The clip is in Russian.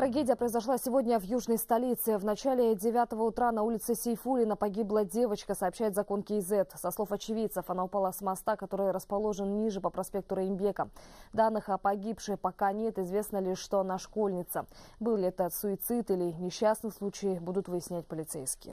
Трагедия произошла сегодня в южной столице. В начале 9 утра на улице Сейфулина погибла девочка, сообщает закон КИЗ. Со слов очевидцев, она упала с моста, который расположен ниже по проспекту Реймбека. Данных о погибшей пока нет. Известно лишь, что она школьница. Был ли это суицид или несчастный случай, будут выяснять полицейские.